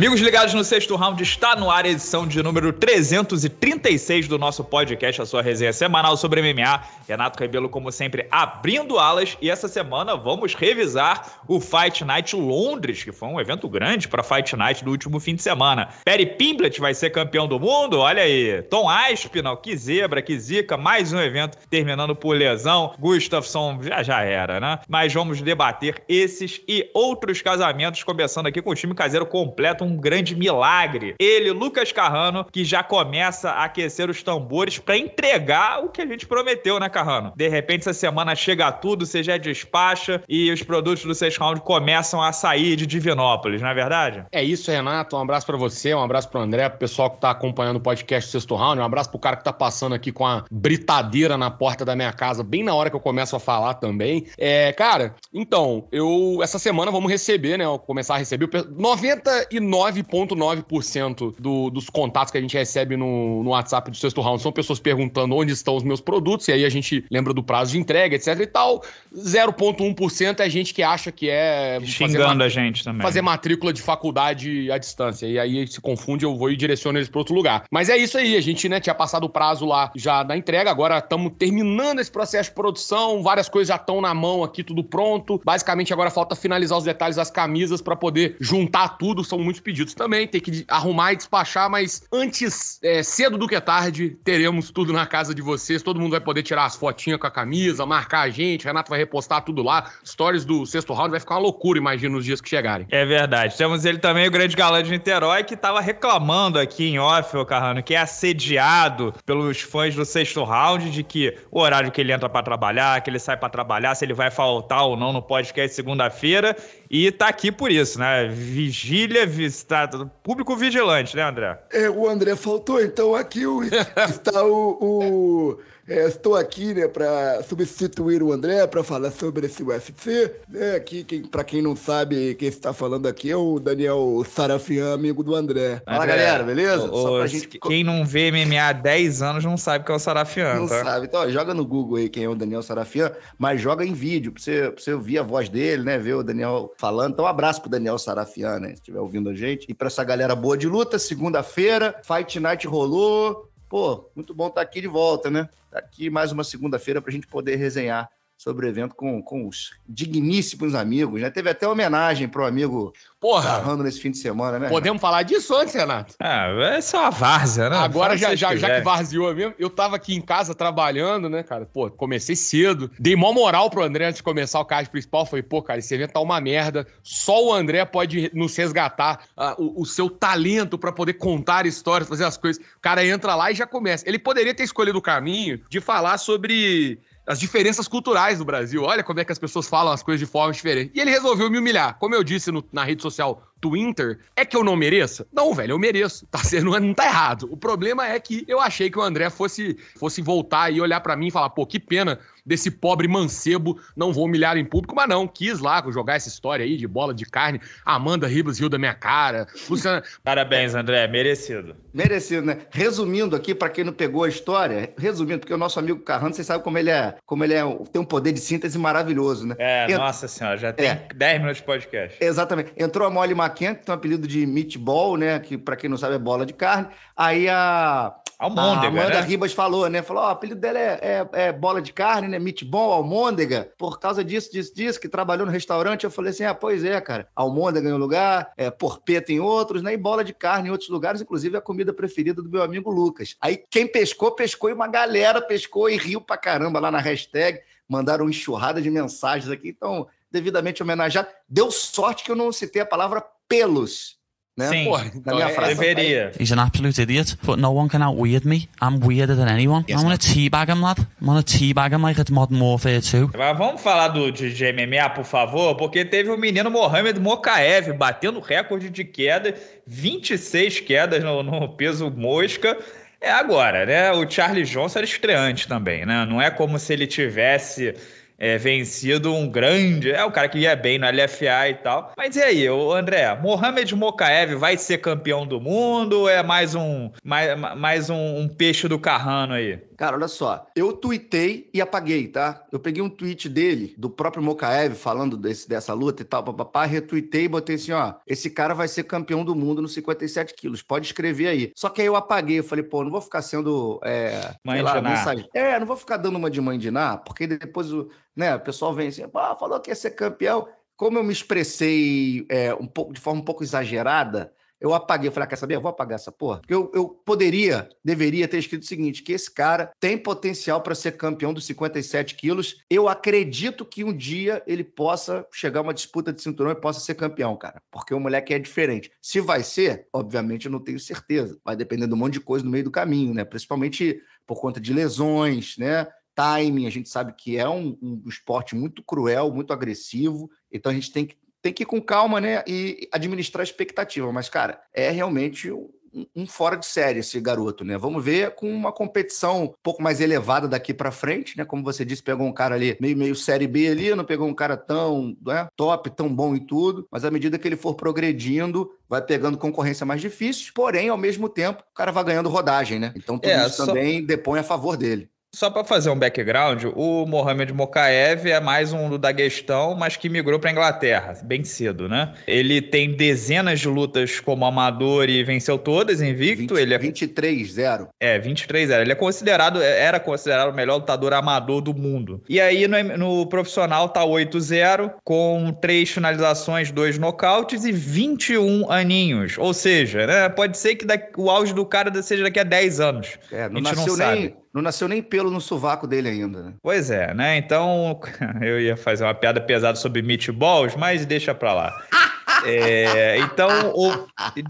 Amigos ligados no sexto round, está no ar a edição de número 336 do nosso podcast, a sua resenha semanal sobre MMA. Renato Cabelo, como sempre, abrindo alas. E essa semana vamos revisar o Fight Night Londres, que foi um evento grande para Fight Night do último fim de semana. Perry Pimblett vai ser campeão do mundo, olha aí. Tom Aspinall, que zebra, que zica. Mais um evento terminando por lesão. Gustafsson já, já era, né? Mas vamos debater esses e outros casamentos, começando aqui com o time caseiro completo, um grande milagre. Ele, Lucas Carrano, que já começa a aquecer os tambores para entregar o que a gente prometeu, né, Carrano? De repente, essa semana chega tudo, você já despacha e os produtos do sexto Round começam a sair de Divinópolis, não é verdade? É isso, Renato. Um abraço para você, um abraço para André, pro pessoal que está acompanhando o podcast Sexto Round, um abraço pro cara que está passando aqui com a britadeira na porta da minha casa, bem na hora que eu começo a falar também. É, cara, então, eu essa semana vamos receber, né? Eu vou começar a receber 99 99,9% do, dos contatos que a gente recebe no, no WhatsApp do sexto round são pessoas perguntando onde estão os meus produtos, e aí a gente lembra do prazo de entrega, etc e tal. 0,1% é gente que acha que é. Xingando a gente também. Fazer matrícula de faculdade à distância. E aí se confunde, eu vou e direciono eles para outro lugar. Mas é isso aí, a gente né, tinha passado o prazo lá já da entrega, agora estamos terminando esse processo de produção, várias coisas já estão na mão aqui, tudo pronto. Basicamente agora falta finalizar os detalhes das camisas para poder juntar tudo, são muitos pedidos também, tem que arrumar e despachar, mas antes, é, cedo do que é tarde, teremos tudo na casa de vocês. Todo mundo vai poder tirar as fotinhas com a camisa, marcar a gente. Renato vai repostar tudo lá. Stories do sexto round vai ficar uma loucura, imagina, nos dias que chegarem. É verdade. Temos ele também, o grande galã de Niterói, que estava reclamando aqui em off, o Carrano, que é assediado pelos fãs do sexto round de que o horário que ele entra para trabalhar, que ele sai para trabalhar, se ele vai faltar ou não no podcast segunda-feira. E tá aqui por isso, né? Vigília, vi está público vigilante, né, André? É, o André faltou, então aqui o, está o, o é, estou aqui né, para substituir o André para falar sobre esse UFC. Né? Aqui, quem, para quem não sabe, quem está falando aqui é o Daniel Sarafian, amigo do André. André Fala, galera, beleza? O, Só pra gente... Quem não vê MMA há 10 anos não sabe quem é o Sarafian. Não tá? sabe. Então, ó, joga no Google aí quem é o Daniel Sarafian, mas joga em vídeo para você, pra você ouvir a voz dele, né? Ver o Daniel falando. Então, um abraço pro Daniel Sarafian, né? Se estiver ouvindo a gente. E para essa galera boa de luta, segunda-feira, Fight Night rolou. Pô, muito bom estar tá aqui de volta, né? Tá aqui mais uma segunda-feira para a gente poder resenhar sobre o evento com, com os digníssimos amigos, né? Teve até homenagem pro amigo Porra! narrando nesse fim de semana, né? Podemos falar disso antes, Renato? Ah, é só a várzea, né? Agora, já, já, já que varzeou mesmo, eu tava aqui em casa trabalhando, né, cara? Pô, comecei cedo. Dei mó moral pro André antes de começar o card principal. Falei, pô, cara, esse evento tá uma merda. Só o André pode nos resgatar uh, o, o, seu talento para poder contar histórias, fazer as coisas. O cara entra lá e já começa. Ele poderia ter escolhido o caminho de falar sobre as diferenças culturais do Brasil. Olha como é que as pessoas falam as coisas de forma diferente. E ele resolveu me humilhar. Como eu disse no, na rede social do Inter, é que eu não mereça? Não, velho, eu mereço. Tá sendo, não tá errado. O problema é que eu achei que o André fosse, fosse voltar e olhar para mim e falar, pô, que pena desse pobre mancebo, não vou humilhar em público, mas não, quis lá jogar essa história aí de bola de carne, Amanda Ribas riu da minha cara, Luciana... Parabéns, André, merecido. Merecido, né? Resumindo aqui, para quem não pegou a história, resumindo, porque o nosso amigo Carrano, vocês sabem como ele é, como ele é, tem um poder de síntese maravilhoso, né? É, Ent... nossa senhora, já tem é. 10 minutos de podcast. Exatamente. Entrou a Molly Raquel, é que tem o um apelido de meatball, né? Que para quem não sabe é bola de carne. Aí a, Almôndega, a Amanda né? Ribas falou, né? Falou, ó, oh, o apelido dela é, é, é, bola de carne, né? Meatball, almôndega. Por causa disso, disso, disso, que trabalhou no restaurante, eu falei assim, ah, pois é, cara. Almôndega em um lugar, é, porpeta em outros, né? E bola de carne em outros lugares, inclusive a comida preferida do meu amigo Lucas. Aí quem pescou, pescou e uma galera pescou e riu pra caramba lá na hashtag. Mandaram enxurrada de mensagens aqui, então devidamente homenageado. Deu sorte que eu não citei a palavra pelos. Né? Sim, Pô, na minha frase. Deveria. He's an absolute idiot, but no one can outweird me. I'm weirder than anyone. Yes, I'm gonna teabag him, lad. I'm gonna teabag him like it's Modern Warfare 2. Mas vamos falar do, de, de MMA, por favor, porque teve o menino Mohamed Mokaev batendo recorde de queda, 26 quedas no, no peso mosca. É agora, né? O Charlie Johnson era estreante também, né? Não é como se ele tivesse é, vencido um grande. É o cara que ia bem na LFA e tal. Mas e aí, o André? Mohamed Mokaev vai ser campeão do mundo ou é mais um, mais, mais um, um peixe do carrano aí? Cara, olha só. Eu tuitei e apaguei, tá? Eu peguei um tweet dele, do próprio Mokaev, falando desse, dessa luta e tal, papapá, retuitei e botei assim, ó, esse cara vai ser campeão do mundo nos 57 quilos, pode escrever aí. Só que aí eu apaguei, eu falei, pô, não vou ficar sendo, é, mãe lá, mensagem. É, não vou ficar dando uma de mãe de Ná, porque depois, né, o pessoal vem assim, pô, falou que ia ser campeão como eu me expressei é, um pouco de forma um pouco exagerada, eu apaguei, eu falei, ah, quer saber? Eu vou apagar essa porra. Porque eu, eu poderia, deveria ter escrito o seguinte: que esse cara tem potencial para ser campeão dos 57 quilos. Eu acredito que um dia ele possa chegar a uma disputa de cinturão e possa ser campeão, cara. Porque o moleque é diferente. Se vai ser, obviamente eu não tenho certeza. Vai depender de um monte de coisa no meio do caminho, né? Principalmente por conta de lesões, né? timing, a gente sabe que é um, um, esporte muito cruel, muito agressivo, então a gente tem que tem que ir com calma, né? E administrar a expectativa. Mas, cara, é realmente um, um fora de série esse garoto, né? Vamos ver com uma competição um pouco mais elevada daqui para frente, né? Como você disse, pegou um cara ali meio meio série B ali, não pegou um cara tão né, top, tão bom e tudo. Mas à medida que ele for progredindo, vai pegando concorrência mais difícil. Porém, ao mesmo tempo, o cara vai ganhando rodagem, né? Então tudo é, isso só... também depõe a favor dele. Só para fazer um background, o Mohamed Mokaev é mais um do Daguestão, mas que migrou para Inglaterra bem cedo, né? Ele tem dezenas de lutas como amador e venceu todas invicto. 20, ele é 23-0. É, 23-0. Ele é considerado, era considerado o melhor lutador amador do mundo. E aí no, no profissional tá 8-0, com três finalizações, dois nocautes e 21 aninhos. Ou seja, né? Pode ser que daqui, o auge do cara seja daqui a 10 anos. É, não a gente nasceu não sabe. nem não nasceu nem pelo no sovaco dele ainda, né? Pois é, né? Então eu ia fazer uma piada pesada sobre meatballs, mas deixa pra lá. É, então, o,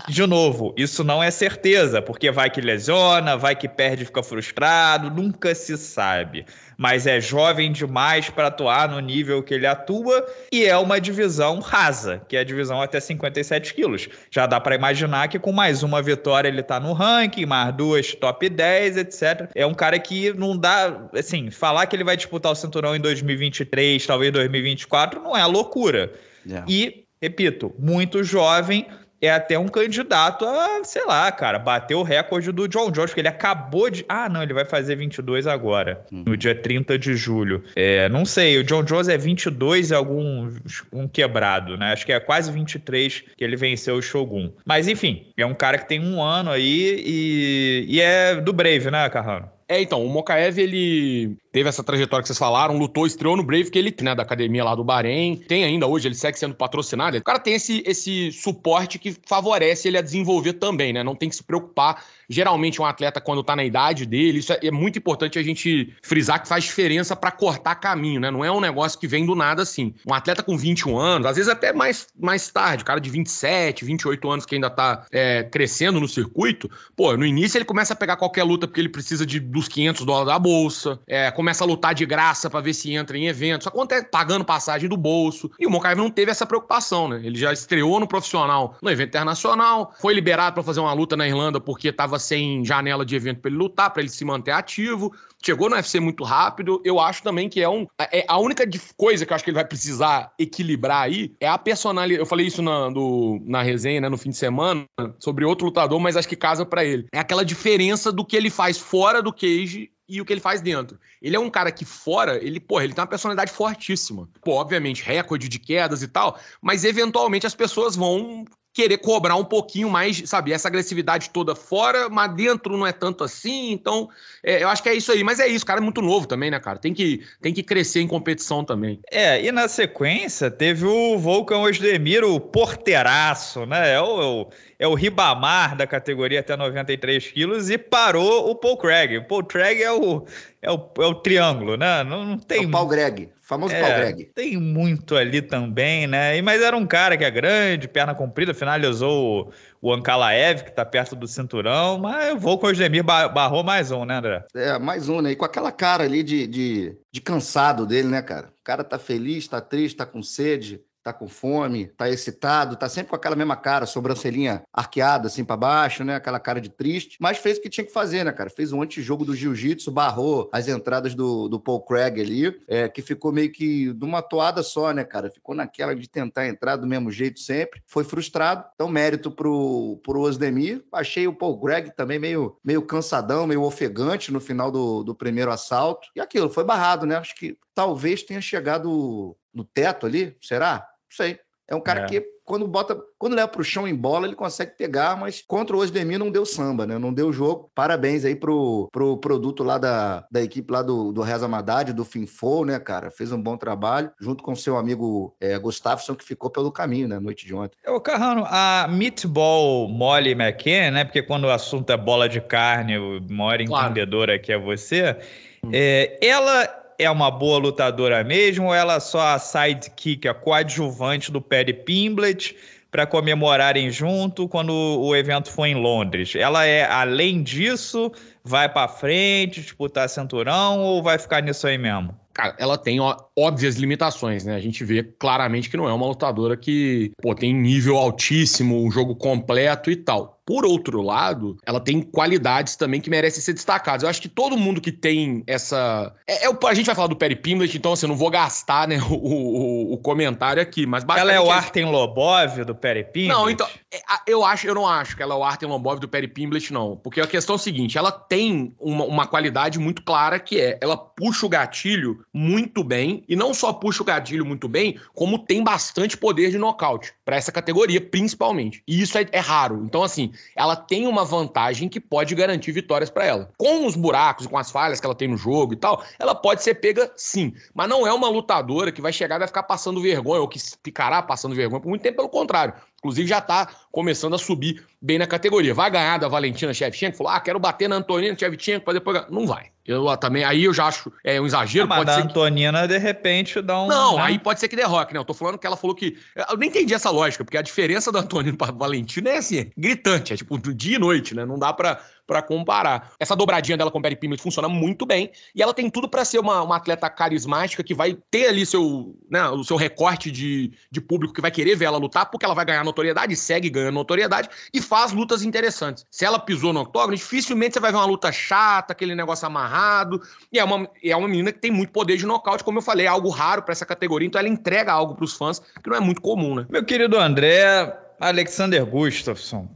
de novo, isso não é certeza, porque vai que lesiona, vai que perde e fica frustrado, nunca se sabe. Mas é jovem demais para atuar no nível que ele atua e é uma divisão rasa, que é a divisão até 57 quilos. Já dá para imaginar que com mais uma vitória ele está no ranking, mais duas top 10, etc. É um cara que não dá, assim, falar que ele vai disputar o cinturão em 2023, talvez 2024, não é loucura. Yeah. É. E repito, muito jovem, é até um candidato a, sei lá, cara, bater o recorde do John Jones, porque ele acabou de. Ah, não, ele vai fazer 22 agora, uhum. no dia 30 de julho. É, não sei, o John Jones é 22 e algum um quebrado, né? Acho que é quase 23 que ele venceu o Shogun. Mas enfim, é um cara que tem um ano aí e, e é do Brave, né, Carrano? É, então, o Mokaev, ele, teve essa trajetória que vocês falaram, lutou, estreou no Brave, que ele, né, da academia lá do Bahrein, tem ainda hoje, ele segue sendo patrocinado. O cara tem esse, esse suporte que favorece ele a desenvolver também, né? Não tem que se preocupar. Geralmente, um atleta, quando tá na idade dele, isso é, é muito importante a gente frisar que faz diferença para cortar caminho, né? Não é um negócio que vem do nada assim. Um atleta com 21 anos, às vezes até mais, mais tarde, cara de 27, 28 anos que ainda tá é, crescendo no circuito, pô, no início ele começa a pegar qualquer luta porque ele precisa de, dos 500 dólares da bolsa, é, começa a lutar de graça para ver se entra em eventos, acontece tá pagando passagem do bolso. E o Moncaive não teve essa preocupação, né? Ele já estreou no profissional no evento internacional, foi liberado para fazer uma luta na Irlanda porque estava sem janela de evento para ele lutar, para ele se manter ativo. Chegou no UFC muito rápido. Eu acho também que é um. É, é a única coisa que eu acho que ele vai precisar equilibrar aí é a personalidade. Eu falei isso na, do, na resenha, né, no fim de semana, sobre outro lutador, mas acho que casa para ele. É aquela diferença do que ele faz fora do cage e o que ele faz dentro. Ele é um cara que fora, ele, porra, ele tem uma personalidade fortíssima. Pô, obviamente, recorde de quedas e tal, mas eventualmente as pessoas vão querer cobrar um pouquinho mais, sabe, essa agressividade toda fora, mas dentro não é tanto assim, então é, eu acho que é isso aí, mas é isso, o cara é muito novo também, né, cara, tem que, tem que crescer em competição também. É, e na sequência teve o Volkan Osdemir, o porteiraço, né, é o, é o é o Ribamar da categoria até 93 quilos e parou o Paul Craig. O Paul Craig é o, é o, é o triângulo, né? Não, não tem. É o Paul Greg, famoso é, Paul Greg. Tem muito ali também, né? E, mas era um cara que é grande, perna comprida, finalizou o, o Ankalaev, que tá perto do cinturão. Mas eu vou com o Osdemir, barrou mais um, né, André? É, mais um, né? E com aquela cara ali de, de, de cansado dele, né, cara? O cara tá feliz, tá triste, tá com sede tá com fome, tá excitado, tá sempre com aquela mesma cara, sobrancelhinha arqueada assim para baixo, né? Aquela cara de triste, mas fez o que tinha que fazer, né, cara? Fez um antijogo do jiu-jitsu, barrou as entradas do, do Paul Craig ali, é, que ficou meio que de uma toada só, né, cara? Ficou naquela de tentar entrar do mesmo jeito sempre, foi frustrado, então mérito pro, pro Osdemir. Achei o Paul Craig também meio, meio cansadão, meio ofegante no final do, do primeiro assalto, e aquilo, foi barrado, né? Acho que talvez tenha chegado no teto ali, será? Não sei. É um cara é. que, quando bota, quando leva para o chão em bola, ele consegue pegar, mas contra o Osdemir não deu samba, né? Não deu jogo. Parabéns aí pro, pro produto lá da, da equipe lá do, do Reza Madad do Finfo, né, cara? Fez um bom trabalho, junto com seu amigo é, Gustafsson, que ficou pelo caminho, né, noite de ontem. Ô, Carrano, a Meatball Molly McKen, né? Porque quando o assunto é bola de carne, o maior claro. entendedor aqui é você. Hum. É, ela é uma boa lutadora mesmo ou ela só a sidekick, a coadjuvante do Paddy Pimblett para comemorarem junto quando o evento for em Londres? Ela é, além disso, vai para frente disputar tipo, tá cinturão ou vai ficar nisso aí mesmo? Cara, ela tem ó, óbvias limitações, né? A gente vê claramente que não é uma lutadora que pô, tem nível altíssimo, um jogo completo e tal. Por outro lado, ela tem qualidades também que merecem ser destacadas. Eu acho que todo mundo que tem essa. É, é, a gente vai falar do Perry Pimlet, então assim, eu não vou gastar né, o, o, o comentário aqui, mas Ela é o é Artem Lobov do Perry Pimlet? Não, então. É, eu acho, eu não acho que ela é o Artem Lobov do Perry Pimlet, não. Porque a questão é o seguinte: ela tem uma, uma qualidade muito clara que é ela puxa o gatilho muito bem, e não só puxa o gatilho muito bem, como tem bastante poder de nocaute para essa categoria, principalmente. E isso é, é raro. Então, assim, ela tem uma vantagem que pode garantir vitórias para ela. Com os buracos, com as falhas que ela tem no jogo e tal, ela pode ser pega sim, mas não é uma lutadora que vai chegar e vai ficar passando vergonha ou que ficará passando vergonha por muito tempo, pelo contrário. Inclusive já está começando a subir bem na categoria. Vai ganhar da Valentina Shevchenko? Falou, ah, quero bater na Antonina Shevchenko para depois ganhar. Não vai. Eu ah, também, aí eu já acho é um exagero. Ah, pode ser Antonina, que... de repente, dá um... Não, né? aí pode ser que derroque, né? Eu tô falando que ela falou que... Eu nem entendi essa lógica, porque a diferença da Antonina para Valentina é, assim, é gritante. É tipo dia e noite, né? Não dá para para comparar. Essa dobradinha dela com o Perry Pimlet funciona muito bem e ela tem tudo para ser uma, uma atleta carismática que vai ter ali seu, né, o seu recorte de, de público que vai querer ver ela lutar porque ela vai ganhar no notoriedade, segue ganhando notoriedade e faz lutas interessantes. Se ela pisou no octógono, dificilmente você vai ver uma luta chata, aquele negócio amarrado. E é uma, é uma menina que tem muito poder de nocaute, como eu falei, é algo raro para essa categoria, então ela entrega algo para os fãs que não é muito comum, né? Meu querido André, Alexander Gustafsson,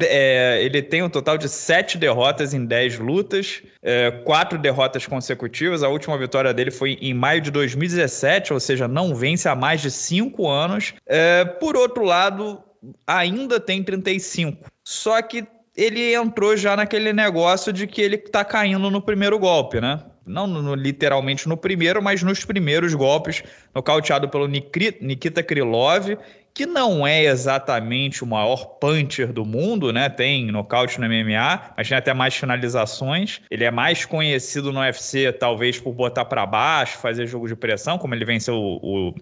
é, ele tem um total de sete derrotas em dez lutas, é, quatro derrotas consecutivas. A última vitória dele foi em maio de 2017, ou seja, não vence há mais de cinco anos. É, por outro lado, ainda tem 35. Só que ele entrou já naquele negócio de que ele está caindo no primeiro golpe, né? não no, literalmente no primeiro, mas nos primeiros golpes, nocauteado pelo Nikita Krylov que não é exatamente o maior puncher do mundo, né? Tem nocaute no MMA, mas tem até mais finalizações. Ele é mais conhecido no UFC, talvez, por botar para baixo, fazer jogo de pressão, como ele venceu o, o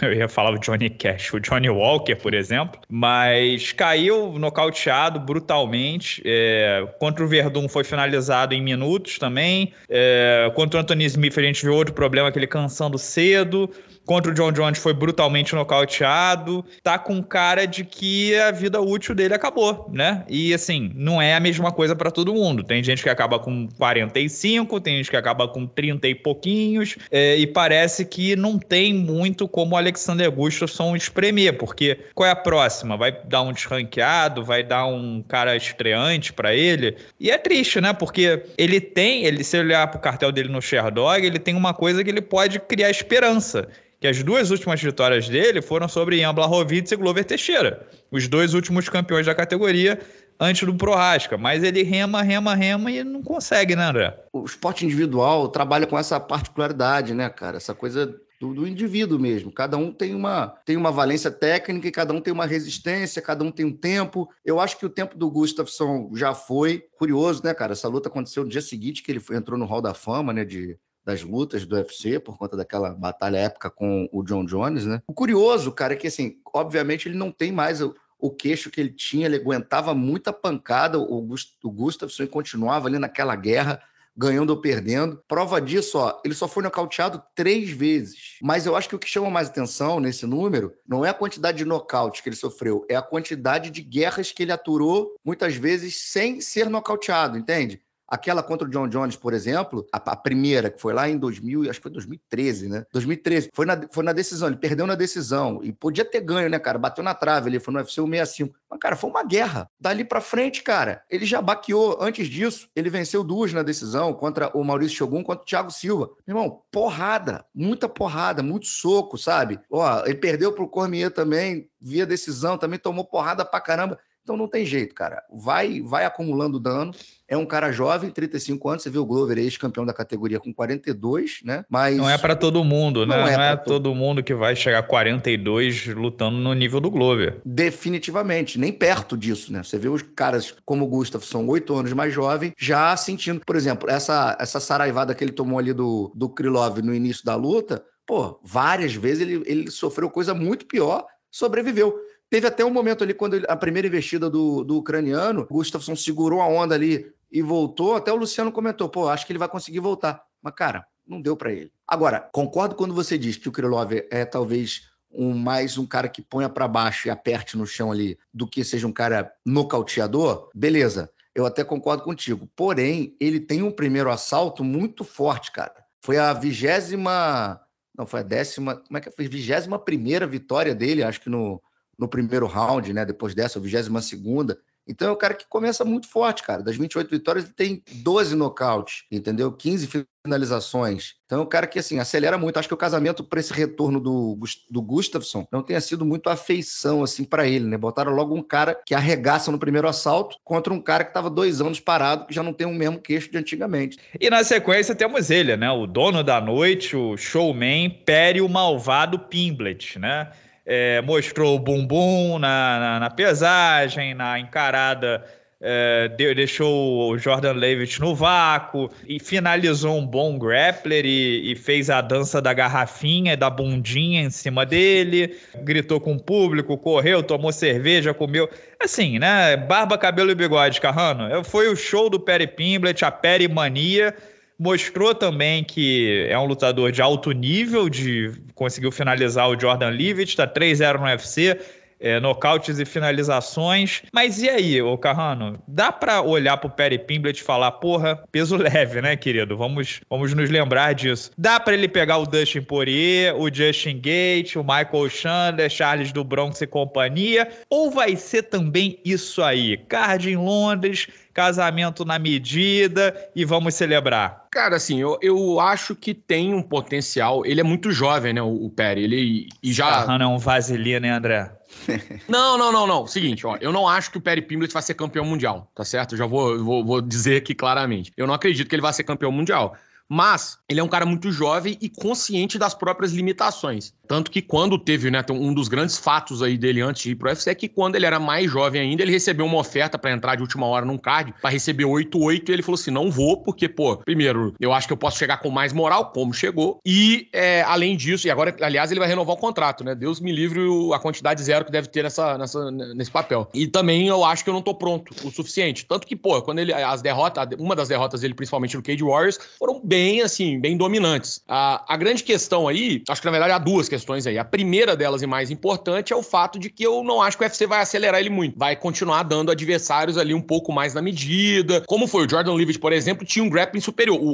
eu ia falar o Johnny Cash, o Johnny Walker, por exemplo, mas caiu nocauteado brutalmente. É, contra o Verdun foi finalizado em minutos também. É, contra o Anthony Smith a gente viu outro problema, aquele cansando cedo. Contra o John Jones foi brutalmente nocauteado. Tá com cara de que a vida útil dele acabou, né? E assim, não é a mesma coisa para todo mundo. Tem gente que acaba com 45, tem gente que acaba com 30 e pouquinhos, é, e parece que não tem muito como Alexander Gustafsson espremer, porque qual é a próxima? Vai dar um desranqueado, vai dar um cara estreante para ele? E é triste, né? Porque ele tem, ele se olhar pro cartel dele no Sherdog, ele tem uma coisa que ele pode criar esperança que as duas últimas vitórias dele foram sobre Ian Blachowicz e Glover Teixeira, os dois últimos campeões da categoria antes do Proasca, mas ele rema, rema, rema e não consegue, né, André? O esporte individual trabalha com essa particularidade, né, cara? Essa coisa do, do indivíduo mesmo. Cada um tem uma, tem uma valência técnica, e cada um tem uma resistência, cada um tem um tempo. Eu acho que o tempo do Gustafsson já foi. Curioso, né, cara? Essa luta aconteceu no dia seguinte que ele foi, entrou no Hall da Fama, né? De, das lutas do UFC por conta daquela batalha épica com o John Jones, né? O curioso, cara, é que assim, obviamente ele não tem mais o, o queixo que ele tinha, ele aguentava muita pancada, o, Gust Gustafsson continuava ali naquela guerra ganhando ou perdendo. Prova disso, ó, ele só foi nocauteado três vezes. Mas eu acho que o que chama mais atenção nesse número não é a quantidade de nocaute que ele sofreu, é a quantidade de guerras que ele aturou, muitas vezes sem ser nocauteado, entende? Aquela contra o John Jones, por exemplo, a, a, primeira, que foi lá em 2000, acho que foi 2013, né? 2013, foi na, foi na decisão, ele perdeu na decisão e podia ter ganho, né, cara? Bateu na trave ali, foi no UFC 165. Mas, cara, foi uma guerra. Dali pra frente, cara, ele já baqueou. Antes disso, ele venceu duas na decisão contra o Maurício Shogun, contra o Thiago Silva. Meu irmão, porrada, muita porrada, muito soco, sabe? Ó, ele perdeu pro Cormier também, via decisão, também tomou porrada pra caramba. Então não tem jeito, cara. Vai vai acumulando dano. É um cara jovem, 35 anos. Você viu o Glover, ex-campeão da categoria, com 42, né? Mas. Não é para todo mundo, né? Não, é não é, todo... mundo que vai chegar 42 lutando no nível do Glover. Definitivamente, nem perto disso, né? Você vê os caras como o são 8 anos mais jovem, já sentindo. Por exemplo, essa, essa saraivada que ele tomou ali do, do Krilov no início da luta, pô, várias vezes ele, ele sofreu coisa muito pior, sobreviveu. Teve até um momento ali, quando a primeira investida do, do ucraniano, o Gustafsson segurou a onda ali e voltou. Até o Luciano comentou: pô, acho que ele vai conseguir voltar. Mas, cara, não deu para ele. Agora, concordo quando você diz que o Krylov é talvez um mais um cara que ponha para baixo e aperte no chão ali do que seja um cara nocauteador, beleza. Eu até concordo contigo. Porém, ele tem um primeiro assalto muito forte, cara. Foi a vigésima. Não, foi a décima. Como é que é? foi? Vigésima primeira vitória dele, acho que no, no primeiro round, né? Depois dessa, 22 segunda. Então é um cara que começa muito forte, cara. Das 28 vitórias, ele tem 12 nocautes, entendeu? 15 finalizações. Então é um cara que, assim, acelera muito. Acho que o casamento para esse retorno do, do Gustafsson não tenha sido muito afeição, assim, para ele, né? Botaram logo um cara que arregaça no primeiro assalto contra um cara que estava dois anos parado, que já não tem o mesmo queixo de antigamente. E na sequência temos ele, né? O dono da noite, o showman, o Malvado Pimblet, né? é, mostrou o bumbum na, na, na pesagem, na encarada é, deixou o Jordan Levitt no vácuo e finalizou um bom grappler e, e, fez a dança da garrafinha e da bundinha em cima dele, gritou com o público, correu, tomou cerveja, comeu. Assim, né? Barba, cabelo e bigode, Carrano. Foi o show do Perry Pimblett, a Perry Mania Mostrou também que é um lutador de alto nível, de conseguiu finalizar o Jordan Leavitt, está 3-0 no UFC, é, nocautes e finalizações. Mas e aí, ô Carrano? Dá para olhar pro Perry Pimblet e falar, porra, peso leve, né, querido? Vamos, vamos nos lembrar disso. Dá para ele pegar o Dustin Poirier, o Justin Gate, o Michael Chandler, Charles do Bronx e companhia? Ou vai ser também isso aí? Card em Londres, casamento na medida e vamos celebrar? Cara, assim, eu, eu acho que tem um potencial. Ele é muito jovem, né, o, o Perry? Ele e já. Carrano é um vaselina, né, André? não, não, não, não. Seguinte, ó, eu não acho que o Perry Pimblett vai ser campeão mundial, tá certo? Eu já vou, vou, vou dizer aqui claramente. Eu não acredito que ele vai ser campeão mundial. Mas ele é um cara muito jovem e consciente das próprias limitações. Tanto que quando teve, né, um dos grandes fatos aí dele antes de ir pro UFC é que quando ele era mais jovem ainda, ele recebeu uma oferta para entrar de última hora num card, para receber 8-8, e ele falou assim: não vou, porque, pô, primeiro, eu acho que eu posso chegar com mais moral, como chegou, e é, além disso, e agora, aliás, ele vai renovar o contrato, né? Deus me livre a quantidade zero que deve ter nessa, nessa, nesse papel. E também eu acho que eu não tô pronto o suficiente. Tanto que, pô, quando ele, as derrotas, uma das derrotas dele, principalmente no Cage Warriors, foram bem bem, assim, bem dominantes. A, a grande questão aí, acho que na verdade há duas questões aí. A primeira delas e mais importante é o fato de que eu não acho que o UFC vai acelerar ele muito. Vai continuar dando adversários ali um pouco mais na medida. Como foi o Jordan Leavitt, por exemplo, tinha um grappling superior. O,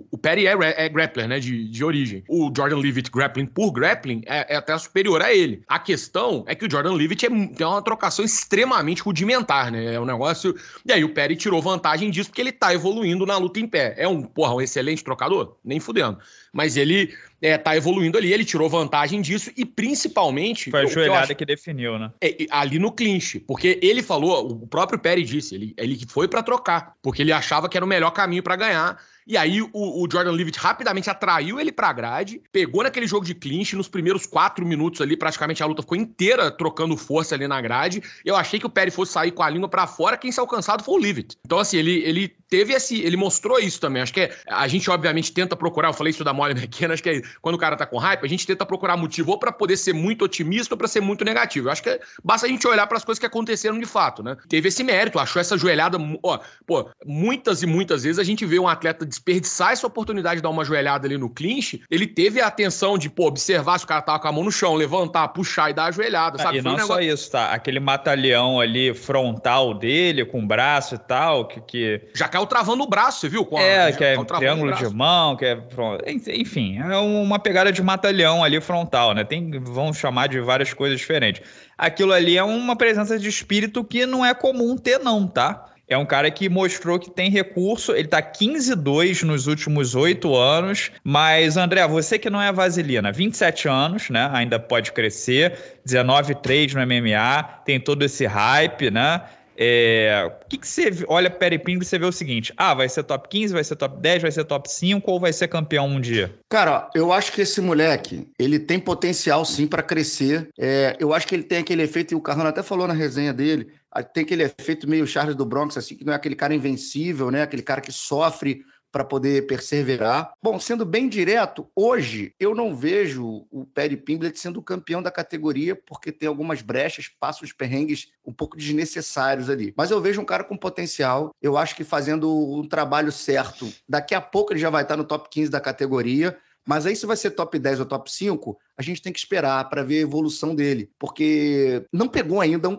o, o Perry é, é, é grappler, né, de, de origem. O Jordan Leavitt grappling por grappling é, é até superior a ele. A questão é que o Jordan Leavitt é, tem uma trocação extremamente rudimentar, né? É um negócio... E aí o Perry tirou vantagem disso porque ele tá evoluindo na luta em pé. É um, porra, um excelente trocador, nem fudendo. Mas ele é, tá evoluindo ali, ele tirou vantagem disso e principalmente. Foi a joelhada que, que, definiu, né? É, ali no clinch, porque ele falou, o próprio Perry disse, ele, ele foi para trocar, porque ele achava que era o melhor caminho para ganhar. E aí o, o Jordan Leavitt rapidamente atraiu ele pra grade, pegou naquele jogo de clinch, nos primeiros quatro minutos ali, praticamente a luta ficou inteira trocando força ali na grade. Eu achei que o Perry fosse sair com a língua para fora, quem saiu alcançado foi o Leavitt. Então, assim, ele, ele teve esse. Ele mostrou isso também. Acho que é, a gente, obviamente, tenta procurar. Eu falei isso da Molly McKenna, acho que é, quando o cara tá com hype, a gente tenta procurar motivo ou pra poder ser muito otimista ou pra ser muito negativo. Eu acho que é, basta a gente olhar para as coisas que aconteceram de fato, né? Teve esse mérito, achou essa joelhada. Ó, pô, muitas e muitas vezes a gente vê um atleta de desperdiçar essa oportunidade de dar uma joelhada ali no clinch, ele teve a atenção de, pô, observar se o cara tava com a mão no chão, levantar, puxar e dar a joelhada, ah, sabe? e não negócio... só isso, tá? Aquele matalhão ali frontal dele, com o braço e tal, que... que... Já caiu travando o braço, você viu? Com a... É, Já que é triângulo de mão, que é... Enfim, é uma pegada de matalhão ali frontal, né? Tem... Vão chamar de várias coisas diferentes. Aquilo ali é uma presença de espírito que não é comum ter não, tá? É um cara que mostrou que tem recurso, ele tá 15-2 nos últimos oito anos, mas André, você que não é vaselina, 27 anos, né? Ainda pode crescer, 19-3 no MMA, tem todo esse hype, né? É, o que, que você olha Peripingo e você vê o seguinte: ah, vai ser top 15, vai ser top 10, vai ser top 5 ou vai ser campeão um dia? Cara, eu acho que esse moleque, ele tem potencial sim para crescer. É, eu acho que ele tem aquele efeito, e o Carrano até falou na resenha dele, ah, tem aquele efeito meio Charles do Bronx, assim, que não é aquele cara invencível, né? Aquele cara que sofre para poder perseverar. Bom, sendo bem direto, hoje eu não vejo o Perry Pimblett sendo campeão da categoria porque tem algumas brechas, passos perrengues um pouco desnecessários ali. Mas eu vejo um cara com potencial, eu acho que fazendo um trabalho certo, daqui a pouco ele já vai estar no top 15 da categoria. Mas aí, se vai ser top 10 ou top 5, a gente tem que esperar para ver a evolução dele, porque não pegou ainda um,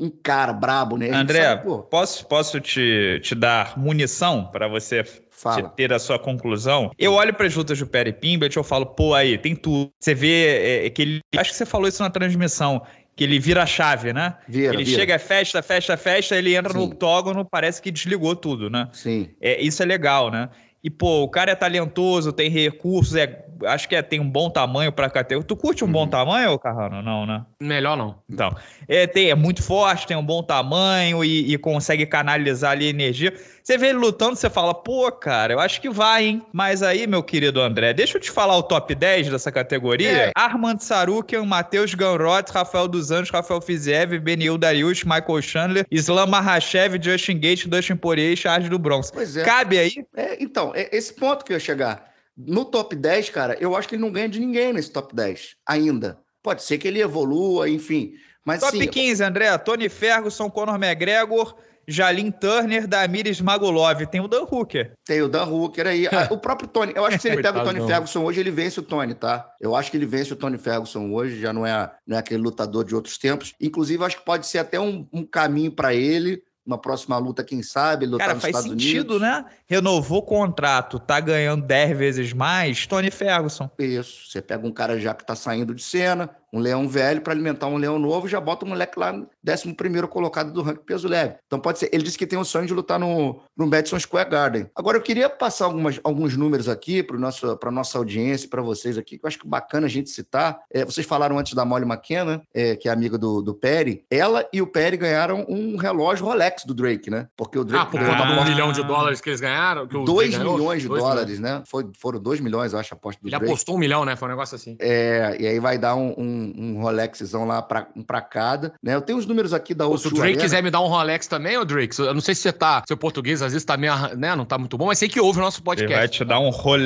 um cara brabo, né? André, sabe, posso, posso te, te dar munição para você Fala. ter a sua conclusão? Eu olho para as lutas do Perry Pimblet e eu falo, pô, aí, tem tudo. Você vê é, é, que ele. Acho que você falou isso na transmissão que ele vira a chave, né? Vira, ele vira. chega, festa, festa, festa, ele entra Sim. no octógono, parece que desligou tudo, né? Sim. É, isso é legal, né? E, pô, o cara é talentoso, tem recursos, é, acho que é, tem um bom tamanho pra categoria. Tu curte um uhum. bom tamanho, Carrano? Não, né? Melhor não. Então, é, tem, é muito forte, tem um bom tamanho e, e consegue canalizar ali energia. Você vê ele lutando, você fala, pô, cara, eu acho que vai, hein? Mas aí, meu querido André, deixa eu te falar o top 10 dessa categoria. É. Armand Sarukian, Matheus Ganrot, Rafael dos Anjos, Rafael Fiziev, Benil Darius, Michael Chandler, Islam Mahashev, Justin Gates, Dustin Poirier e Charles do Bronx. Pois é. Cabe aí? É, então, é esse ponto que eu ia chegar. No top 10, cara, eu acho que ele não ganha de ninguém nesse top 10 ainda. Pode ser que ele evolua, enfim. Mas, top sim, 15, André, Tony Ferguson, Conor McGregor, Jalim Turner, Damir Smagulov, Tem o Dan Hooker. Tem o Dan Hooker aí. Ah, o próprio Tony. Eu acho que se ele pega o Tony Ferguson hoje, ele vence o Tony, tá? Eu acho que ele vence o Tony Ferguson hoje, já não é, não é aquele lutador de outros tempos. Inclusive, acho que pode ser até um, um caminho para ele uma próxima luta, quem sabe, lutar Cara, nos faz Estados sentido, Unidos. né? Renovou o contrato, tá ganhando 10 vezes mais, Tony Ferguson. Isso, você pega um cara já que tá saindo de cena, um leão velho para alimentar um leão novo, já bota o moleque lá, 11 colocado do ranking peso leve. Então pode ser. Ele disse que tem o sonho de lutar no, no Madison Square Garden. Agora eu queria passar algumas, alguns números aqui para nosso, nossa audiência, para vocês aqui, que eu acho que bacana a gente citar. É, vocês falaram antes da Molly McKenna, é, que é amiga do, do Perry. Ela e o Perry ganharam um relógio Rolex do Drake, né? Porque o Drake. Ah, por conta do um milhão de dólares que eles ganharam? Que dois milhões de dois dólares, milhões. né? Foi, foram dois milhões, eu acho, a aposta do ele Drake. Ele apostou um milhão, né? Foi um negócio assim. É, e aí vai dar um, um um, Rolexzão lá pra, um pra cada. Né? Eu tenho os números aqui da outra. Se o Drake Arena. quiser me dar um Rolex também, ô Drake, eu não sei se você tá. Seu português às vezes tá meio, né, não tá muito bom, mas sei que ouve o nosso podcast. Ele vai te dar um rol,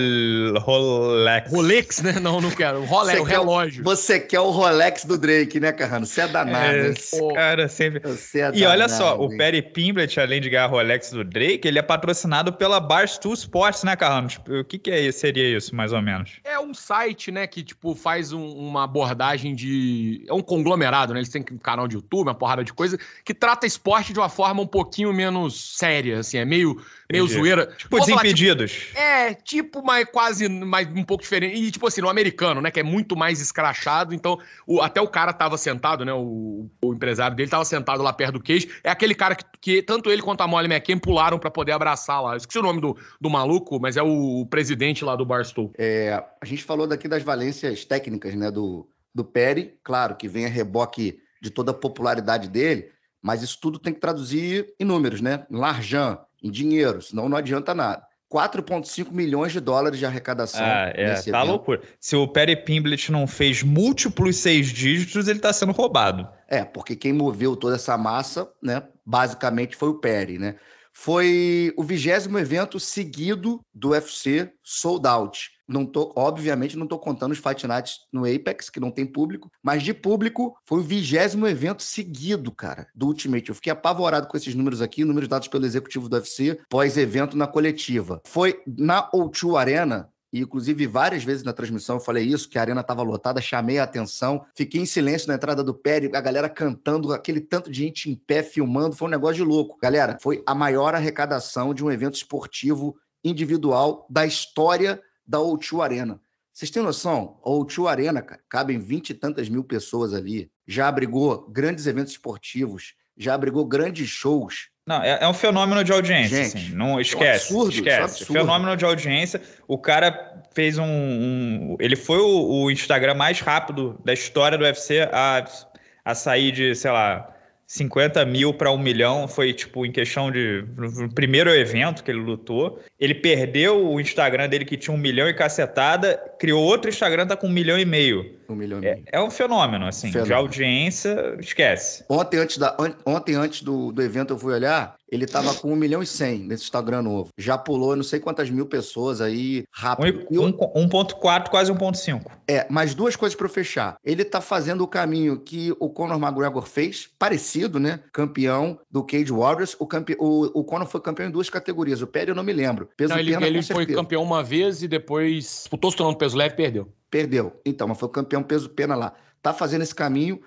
Rolex. Rolex, né? Não, não quero. Um Rolex, você relógio. Quer, você quer o Rolex do Drake, né, Carrano? Você é, é danado. É, cara, sempre. Você é danado, e olha só, hein? o Perry Pimblet, além de ganhar o Rolex do Drake, ele é patrocinado pela Barstool Sports, né, Carrano? Tipo, o que, que é, seria isso, mais ou menos? É um site, né, que tipo, faz um, uma abordagem linguagem de. É um conglomerado, né? Eles têm um canal de YouTube, uma porrada de coisa, que trata esporte de uma forma um pouquinho menos séria, assim, é meio, meio zoeira. Tipo, Vou tipo, desimpedidos. Falar, tipo, é, tipo, mas quase mas um pouco diferente. E, tipo assim, no americano, né? Que é muito mais escrachado. Então, o, até o cara tava sentado, né? O, o empresário dele tava sentado lá perto do queijo. É aquele cara que, que tanto ele quanto a Molly McKen pularam para poder abraçar lá. Eu esqueci o nome do, do maluco, mas é o, o presidente lá do Barstool. É, a gente falou daqui das valências técnicas, né? Do, do Pérez, claro, que vem a reboque de toda a popularidade dele, mas isso tudo tem que traduzir em números, né? Em larjan, em dinheiro, senão não adianta nada. 4,5 milhões de dólares de arrecadação. Ah, é, tá loucura. Se o Perry Pimblet não fez múltiplos seis dígitos, ele está sendo roubado. É, porque quem moveu toda essa massa, né, basicamente foi o Perry, né? Foi o vigésimo evento seguido do UFC sold out. Não tô, obviamente, não estou contando os Fight Nights no Apex, que não tem público, mas de público foi o vigésimo evento seguido, cara, do Ultimate. Eu fiquei apavorado com esses números aqui, números dados pelo executivo do UFC, pós-evento na coletiva. Foi na O2 Arena, e inclusive várias vezes na transmissão eu falei isso, que a arena estava lotada, chamei a atenção, fiquei em silêncio na entrada do pé, a galera cantando, aquele tanto de gente em pé filmando, foi um negócio de louco. Galera, foi a maior arrecadação de um evento esportivo individual da história da O2 Arena. Vocês têm noção? A O2 Arena, cara, cabem vinte e tantas mil pessoas ali. Já abrigou grandes eventos esportivos, já abrigou grandes shows. Não, é, é um fenômeno de audiência, Gente, assim. Não é é esquece. É um absurdo, esquece. É um fenômeno de audiência. O cara fez um. um ele foi o, o, Instagram mais rápido da história do UFC a, a sair de, sei lá, 50 mil para um milhão. Foi, tipo, em questão de. No primeiro evento que ele lutou. Ele perdeu o Instagram dele que tinha um milhão e cacetada, criou outro Instagram tá com um milhão e meio. Um milhão e é, meio. É, é um fenômeno, assim, fenômeno. de audiência, esquece. Ontem antes, da, ontem, antes do, do evento eu fui olhar, ele tava com um milhão e cem nesse Instagram novo. Já pulou não sei quantas mil pessoas aí, rápido. 1.4, quase 1.5. É, mas duas coisas para eu fechar. Ele tá fazendo o caminho que o Conor McGregor fez, parecido, né? Campeão do Cage Warriors. O, campe... o, o Conor foi campeão em duas categorias, o Pérez eu não me lembro. Peso não, ele, pena, ele foi campeão uma vez e depois disputou tipo, o torneio peso leve e perdeu. Perdeu. Então, mas foi campeão peso pena lá. Tá fazendo esse caminho,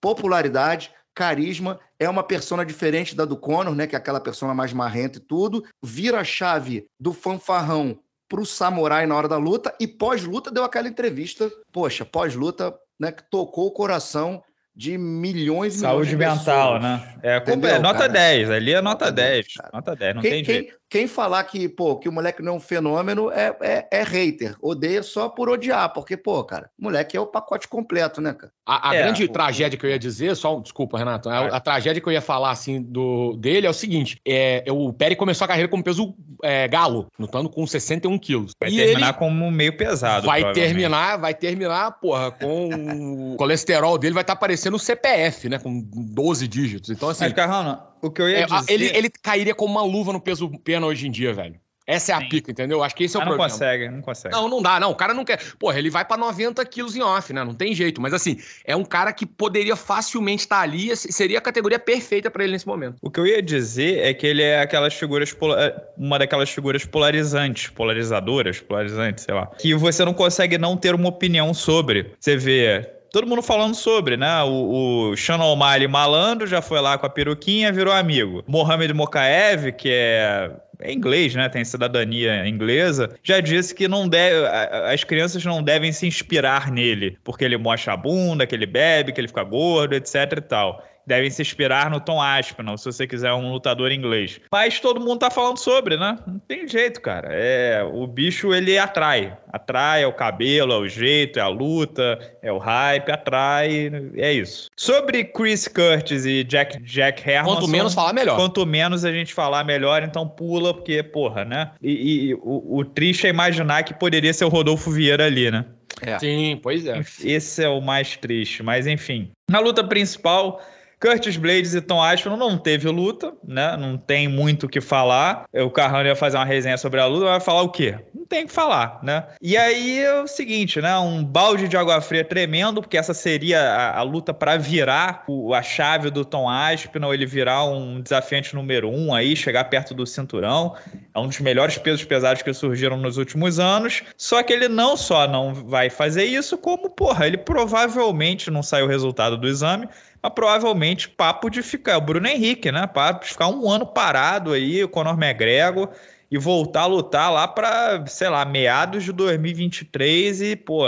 popularidade, carisma, é uma persona diferente da do Conor, né, que é aquela persona mais marrenta e tudo. Vira a chave do fanfarrão pro samurai na hora da luta e pós-luta deu aquela entrevista, poxa, pós-luta, né, que tocou o coração de milhões e Saúde milhões mental, né? É, Entendeu, é nota cara? 10, ali é nota 10. Cara. Nota 10, não quem, tem jeito. Quem, falar que, pô, que o moleque não é um fenômeno é, é, é hater. Odeia só por odiar, porque, pô, cara, moleque é o pacote completo, né, cara? A, a é, grande o... tragédia que eu ia dizer, só desculpa, Renato, é a, a, tragédia que eu ia falar assim do, dele é o seguinte: é, é o Perry começou a carreira como peso é, galo, lutando com 61 quilos. Vai e terminar como meio pesado. Vai terminar, vai terminar, porra, com o colesterol dele vai estar tá aparecendo ser no CPF, né? Com 12 dígitos. Então, assim. Mas, Carrano, o que eu ia é, dizer. Ele, ele cairia como uma luva no peso pena hoje em dia, velho. Essa é a Sim. pica, entendeu? Acho que esse é o ah, não problema. Não consegue, não consegue. Não, não dá, não. O cara não quer. Porra, ele vai para 90 quilos em off, né? Não tem jeito. Mas assim, é um cara que poderia facilmente estar tá ali, seria a categoria perfeita para ele nesse momento. O que eu ia dizer é que ele é aquelas figuras. É, uma daquelas figuras polarizantes, polarizadoras, polarizantes, sei lá. Que você não consegue não ter uma opinião sobre. Você vê todo mundo falando sobre, né? O, o Sean O'Malley malandro já foi lá com a peruquinha, virou amigo. Mohamed Mokaev, que é é inglês, né? Tem cidadania inglesa. Já disse que não deve, as crianças não devem se inspirar nele, porque ele mocha a bunda, que ele bebe, que ele fica gordo, etc e tal devem se inspirar no Tom Aspinall, se você quiser um lutador inglês. Mas todo mundo tá falando sobre, né? Não tem jeito, cara. É, o bicho ele atrai, atrai é o cabelo, é o jeito, é a luta, é o hype, atrai, é isso. Sobre Chris Curtis e Jack Jack Hermanson, quanto menos falar melhor. Quanto menos a gente falar melhor, então pula porque porra, né? E, e o, o triste é imaginar que poderia ser o Rodolfo Vieira ali, né? É. Sim, pois é. Esse é o mais triste, mas enfim. Na luta principal, Curtis Blades e Tom Aspinall não teve luta, né? Não tem muito o que falar. É, o Carrano ia fazer uma resenha sobre a luta, vai falar o quê? Não tem o que falar, né? E aí é o seguinte, né? Um balde de água fria tremendo, porque essa seria a, a luta para virar o, a chave do Tom Aspinall, ele virar um desafiante número um aí, chegar perto do cinturão. É um dos melhores pesos pesados que surgiram nos últimos anos. Só que ele não só não vai fazer isso, como, porra, ele provavelmente não saiu o resultado do exame, Tá provavelmente papo de ficar, é o Bruno Henrique, né? Papo de ficar um ano parado aí, o Conor McGregor, e voltar a lutar lá para, sei lá, meados de 2023 e, pô.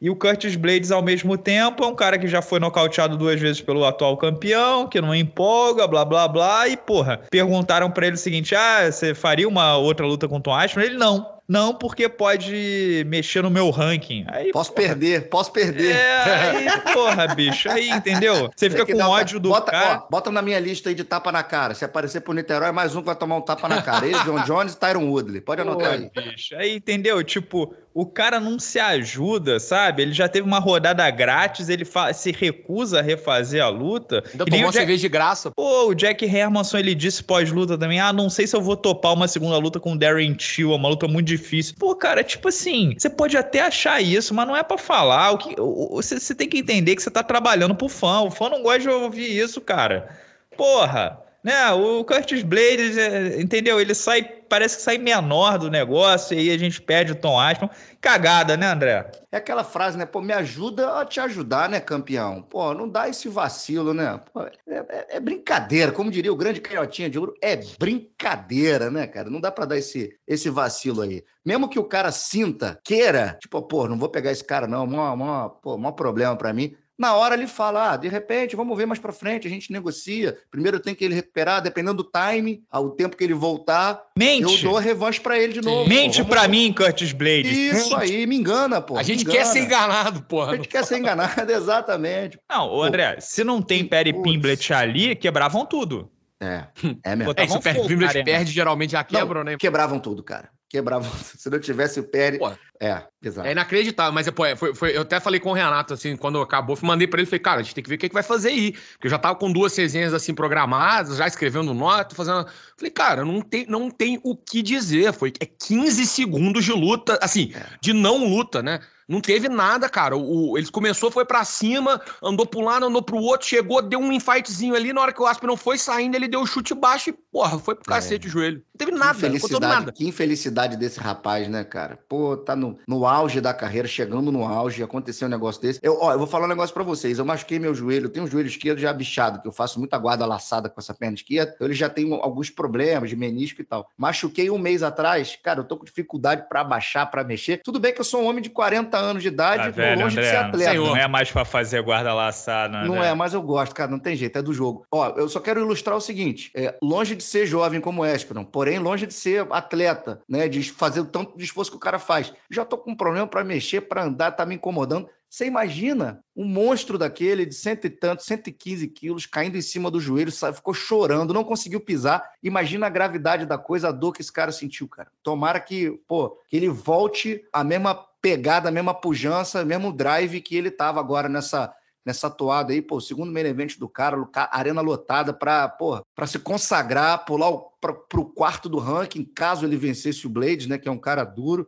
E o Curtis Blades, ao mesmo tempo, é um cara que já foi nocauteado duas vezes pelo atual campeão, que não empolga, blá blá blá. E, porra, perguntaram para ele o seguinte: ah, você faria uma outra luta com o Tom Aspinall? Ele não. Não, porque pode mexer no meu ranking. Aí, posso porra, perder, posso perder. É, aí, porra, bicho. Aí, entendeu? Você fica com ódio do bota, cara. Ó, bota na minha lista aí de tapa na cara. Se aparecer pro Niterói, mais um que vai tomar um tapa na cara. Ele, John Jones e Tyron Woodley. Pode anotar porra, aí. Bicho. Aí, entendeu? Tipo, o cara não se ajuda, sabe? Ele já teve uma rodada grátis, ele se recusa a refazer a luta. Ainda tomou Jack... vez de graça. Pô, o Jack Hermanson, ele disse pós-luta também, ah, não sei se eu vou topar uma segunda luta com o Darren Till, é uma luta muito difícil. Pô, cara, tipo assim, você pode até achar isso, mas não é para falar. O que... Você tem que entender que você tá trabalhando pro fã, o fã não gosta de ouvir isso, cara. Porra! Né, o Curtis Blades, é, entendeu? Ele sai parece que sai menor do negócio e aí a gente perde o Tom Ashton. Cagada, né, André? É aquela frase, né? Pô, me ajuda a te ajudar, né, campeão? Pô, não dá esse vacilo, né? Pô, é, é, é, brincadeira, como diria o grande canhotinha de ouro, é brincadeira, né, cara? Não dá para dar esse, esse vacilo aí. Mesmo que o cara sinta, queira, tipo, pô, não vou pegar esse cara não, mó, mó, pô, mó problema para mim. Na hora ele fala, ah, de repente, vamos ver mais para frente, a gente negocia. Primeiro tem que ele recuperar, dependendo do time, ao tempo que ele voltar. Mente. Eu dou a revanche para ele de novo. Mente para mim, Curtis Blade. Isso aí, me engana, pô. A gente engana. quer ser enganado, pô. A gente quer ser enganado, exatamente. Não, ô, André, se não tem Perry Pimblet ali, quebravam tudo. É, é mesmo. é, se o Pimblet perde, geralmente já quebram, né? Quebravam tudo, cara quebrava. Se não tivesse o pé, Pô, é, exato. É inacreditável, mas pô, é, foi, foi, eu até falei com o Renato, assim, quando acabou, mandei para ele, falei, cara, a gente tem que ver o que, é que vai fazer aí. Porque eu já tava com duas resenhas, assim, programadas, já escrevendo nota, fazendo. Falei, cara, não tem, não tem o que dizer. Foi é 15 segundos de luta, assim, é. de não luta, né? Não teve nada, cara. O, o, eles começou, foi para cima, andou pro lado, andou pro outro, chegou, deu um infightzinho ali. Na hora que o Asp não foi saindo, ele deu o um chute baixo e Porra, foi pro cacete é. o joelho. Não teve nada, que não nada. Que infelicidade desse rapaz, né, cara? Pô, tá no, no auge da carreira, chegando no auge, aconteceu um negócio desse. Eu, ó, eu vou falar um negócio pra vocês. Eu machuquei meu joelho, eu tenho o um joelho esquerdo já bichado, que eu faço muita guarda laçada com essa perna esquerda. Então ele já tem alguns problemas de menisco e tal. Machuquei um mês atrás, cara, eu tô com dificuldade pra baixar, pra mexer. Tudo bem que eu sou um homem de 40 anos de idade, tá velho, longe André, de ser atleta. Senhor. Não né? é mais pra fazer guarda laçada, né? Não é, mas eu gosto, cara, não tem jeito, é do jogo. Ó, eu só quero ilustrar o seguinte: é, longe de ser jovem como Esperon, porém longe de ser atleta, né? De fazer o tanto de esforço que o cara faz. Já tô com um problema para mexer, para andar, tá me incomodando. Você imagina um monstro daquele de cento e tanto, 115 quilos, caindo em cima do joelho, ficou chorando, não conseguiu pisar. Imagina a gravidade da coisa, a dor que esse cara sentiu, cara. Tomara que, pô, que ele volte a mesma pegada, a mesma pujança, mesmo drive que ele tava agora nessa nessa toada aí, pô, segundo main event do cara, arena lotada para, pô, para se consagrar, pular o, pra, pro quarto do ranking, caso ele vencesse o Blade, né, que é um cara duro.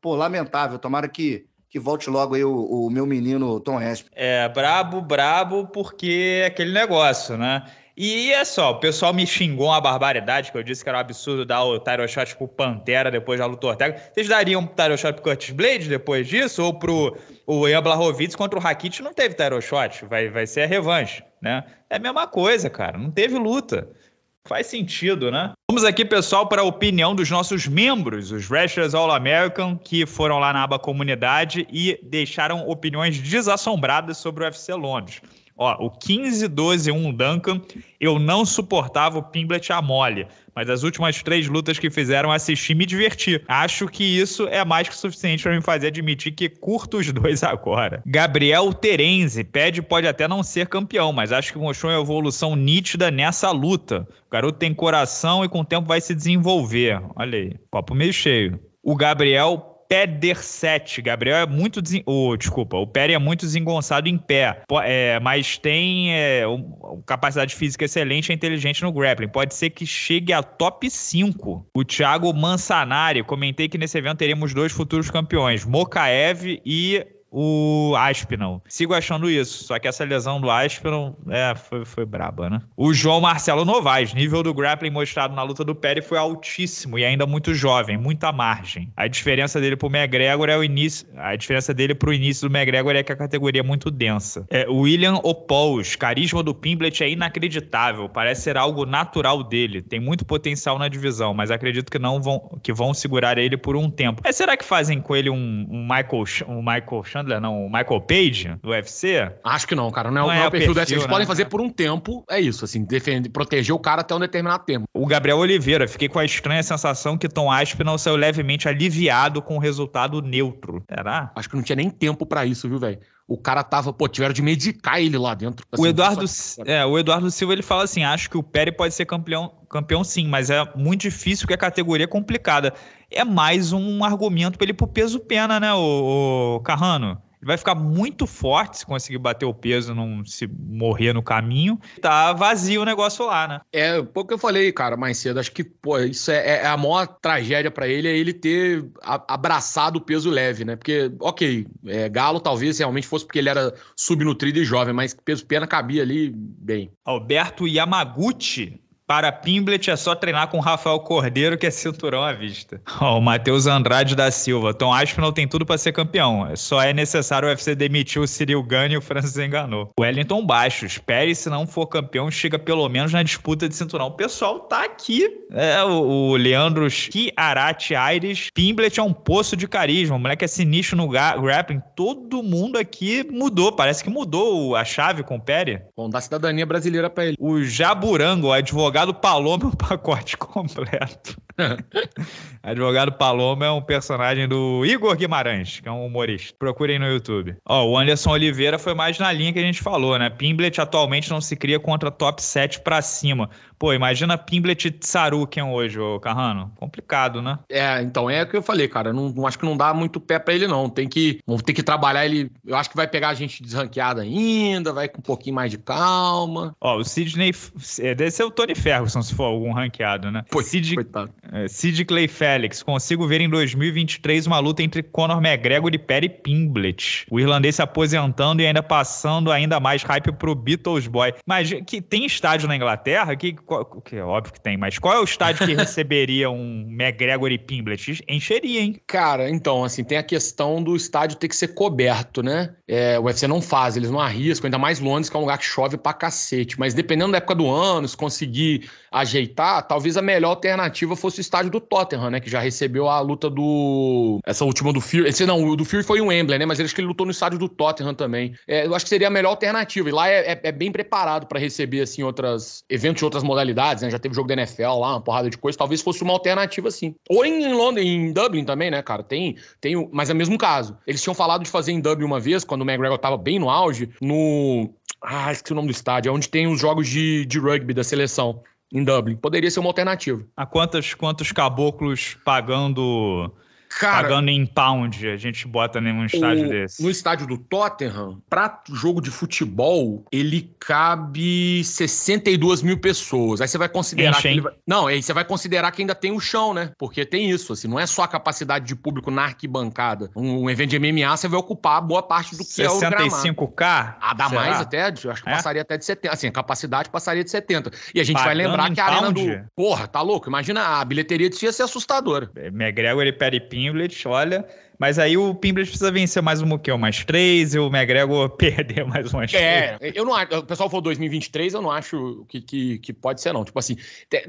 Pô, lamentável, tomara que que volte logo aí o, o meu menino Tom Hesp. É, brabo, brabo, porque é aquele negócio, né? E é só, o pessoal me xingou uma barbaridade, que eu disse que era um absurdo dar o Tyro Shot pro Pantera depois da luta Ortega. Vocês dariam um Tyro Shot pro Curtis blade depois disso? Ou pro o Ian Blahovic contra o Rakit não teve Tyro Shot? Vai, vai ser a revanche, né? É a mesma coisa, cara. Não teve luta. Faz sentido, né? Vamos aqui, pessoal, para a opinião dos nossos membros, os Wrestlers All American, que foram lá na aba comunidade e deixaram opiniões desassombradas sobre o UFC Londres. Ó, o 15, 12, 1 Duncan, eu não suportava o Pimblet a mole, mas as últimas três lutas que fizeram e me divertir. Acho que isso é mais que suficiente para me fazer admitir que curto os dois agora. Gabriel Terenzi, pede pode até não ser campeão, mas acho que mostrou uma evolução nítida nessa luta. O garoto tem coração e com o tempo vai se desenvolver. Olha aí, copo meio cheio. O Gabriel Peder 7. Gabriel é muito. Desen... Oh, desculpa, o Pérez é muito desengonçado em pé, é, mas tem é, um, capacidade física excelente e é inteligente no grappling. Pode ser que chegue a top 5. O Thiago Mansanari, comentei que nesse evento teríamos dois futuros campeões, Mokaev e o Aspinall. Sigo achando isso, só que essa lesão do Aspinall é, foi, foi braba, né? O João Marcelo Novaes, nível do grappling mostrado na luta do Perry foi altíssimo e ainda muito jovem, muita margem. A diferença dele pro McGregor é o início, a diferença dele pro início do McGregor é que a categoria é muito densa. É, William Opals, carisma do Pimblet é inacreditável, parece ser algo natural dele. Tem muito potencial na divisão, mas acredito que não vão que vão segurar ele por um tempo. Mas será que fazem com ele um, um Michael um Michael Chandler, não, o Michael Page do UFC? Acho que não, cara. Não, não, é, não é, o perfil, perfil do UFC. Eles né? podem fazer por um tempo, é isso, assim, defender, proteger o cara até um determinado tempo. O Gabriel Oliveira, fiquei com a estranha sensação que Tom não saiu levemente aliviado com o resultado neutro. Será? Acho que não tinha nem tempo para isso, viu, velho? o cara tava, pô, tiveram de medicar ele lá dentro. Assim, o, Eduardo, é, o Eduardo Silva ele fala assim: acho que o Pérez pode ser campeão, campeão sim, mas é muito difícil porque a categoria é complicada é mais um argumento para ele pro peso pena, né, o, o Carrano? Ele vai ficar muito forte se conseguir bater o peso, não se morrer no caminho. Tá vazio o negócio lá, né? É, pouco eu falei, cara, mais cedo. Acho que, pô, isso é, é, é a maior tragédia para ele, é ele ter abraçado o peso leve, né? Porque, ok, é, Galo talvez realmente fosse porque ele era subnutrido e jovem, mas peso pena cabia ali bem. Alberto Yamaguchi para Pimblet é só treinar com Rafael Cordeiro, que é cinturão à vista. Ó, oh, o Matheus Andrade da Silva. Tom Aspinall tem tudo para ser campeão. Só é necessário o UFC demitir o Cyril Gane e o Francis Enganou. Wellington Baixos. Pérez, se não for campeão, chega pelo menos na disputa de cinturão. O pessoal tá aqui. É, o, Leandro Chiarati Aires. Pimblet é um poço de carisma. O moleque é sinistro no grappling. Todo mundo aqui mudou. Parece que mudou a chave com o Pérez. Bom, dá cidadania brasileira para ele. O Jaburango, advogado Advogado Paloma é o pacote completo. Advogado Paloma é um personagem do Igor Guimarães, que é um humorista. Procurem no YouTube. Ó, o Anderson Oliveira foi mais na linha que a gente falou, né? Pimblet atualmente não se cria contra top 7 para cima, Pô, imagina Pimblet e Tsaruken hoje, ô Carrano. Complicado, né? É, então é o que eu falei, cara. Não, não acho que não dá muito pé para ele, não. Tem que, tem que trabalhar ele. Eu acho que vai pegar a gente desranqueada ainda, vai com um pouquinho mais de calma. Ó, o Sidney. É, deve ser o Tony Ferguson, se for algum ranqueado, né? Pô, Sid, coitado. É, Sid Clay Félix. Consigo ver em 2023 uma luta entre Conor McGregor e Perry Pimblet. O irlandês se aposentando e ainda passando ainda mais hype pro Beatles Boy. Mas que tem estádio na Inglaterra que qual, que é óbvio que tem, mas qual é o estádio que receberia um McGregor e Pimblet? Encheria, hein? Cara, então, assim, tem a questão do estádio ter que ser coberto, né? É, o UFC não faz, eles não arriscam, ainda mais Londres, que é um lugar que chove pra cacete. Mas dependendo da época do ano, se conseguir ajeitar, talvez a melhor alternativa fosse o estádio do Tottenham, né? Que já recebeu a luta do. Essa última do Fury. Esse, não, o do Fury foi o Wembley, né? Mas ele acho que ele lutou no estádio do Tottenham também. É, eu acho que seria a melhor alternativa. E lá é, é, é bem preparado para receber, assim, outras. eventos de outras modalidades modalidades, né? Já teve jogo da NFL lá, uma porrada de coisa. Talvez fosse uma alternativa, assim. Ou em Londres, em Dublin também, né, cara? Tem, tem, mas é o mesmo caso. Eles tinham falado de fazer em Dublin uma vez, quando o McGregor tava bem no auge, no... Ah, esqueci o nome do estádio. É onde tem os jogos de, de rugby da seleção em Dublin. Poderia ser uma alternativa. Há quantas, quantos caboclos pagando Cara, pagando em pound, a gente bota num estádio o, desse. No estádio do Tottenham, pra jogo de futebol, ele cabe 62 mil pessoas. Aí você vai considerar Enche, que vai... Não, aí você vai considerar que ainda tem o chão, né? Porque tem isso, assim, não é só a capacidade de público na arquibancada. Um, um evento de MMA, você vai ocupar boa parte do que é o gramado. 65K? Ah, dá será? mais até, acho que é? passaria até de 70. Assim, a capacidade passaria de 70. E a gente pagando vai lembrar que a arena do... Porra, tá louco? Imagina, a bilheteria disso ia ser assustadora. É, McGregor, ele pede pinho Pimblet, olha. Mas aí o Pimblet precisa vencer mais um que mais três, e o McGregor perder mais umas é, três. É, eu não acho. O pessoal falou 2023, eu não acho que, que, que pode ser, não. Tipo assim,